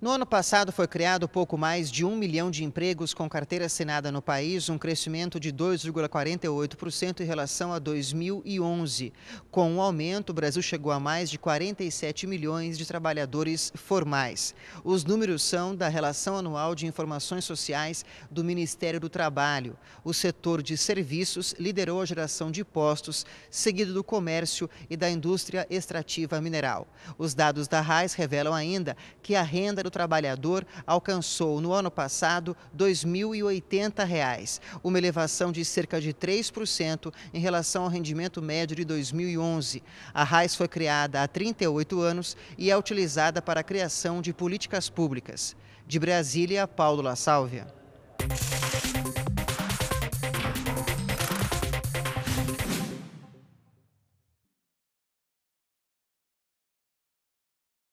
No ano passado foi criado pouco mais de um milhão de empregos com carteira assinada no país, um crescimento de 2,48% em relação a 2011. Com o um aumento, o Brasil chegou a mais de 47 milhões de trabalhadores formais. Os números são da Relação Anual de Informações Sociais do Ministério do Trabalho. O setor de serviços liderou a geração de postos, seguido do comércio e da indústria extrativa mineral. Os dados da RAIS revelam ainda que a renda do do Trabalhador alcançou no ano passado R$ 2.080, uma elevação de cerca de 3% em relação ao rendimento médio de 2011. A RAIS foi criada há 38 anos e é utilizada para a criação de políticas públicas. De Brasília, Paulo La Sálvia.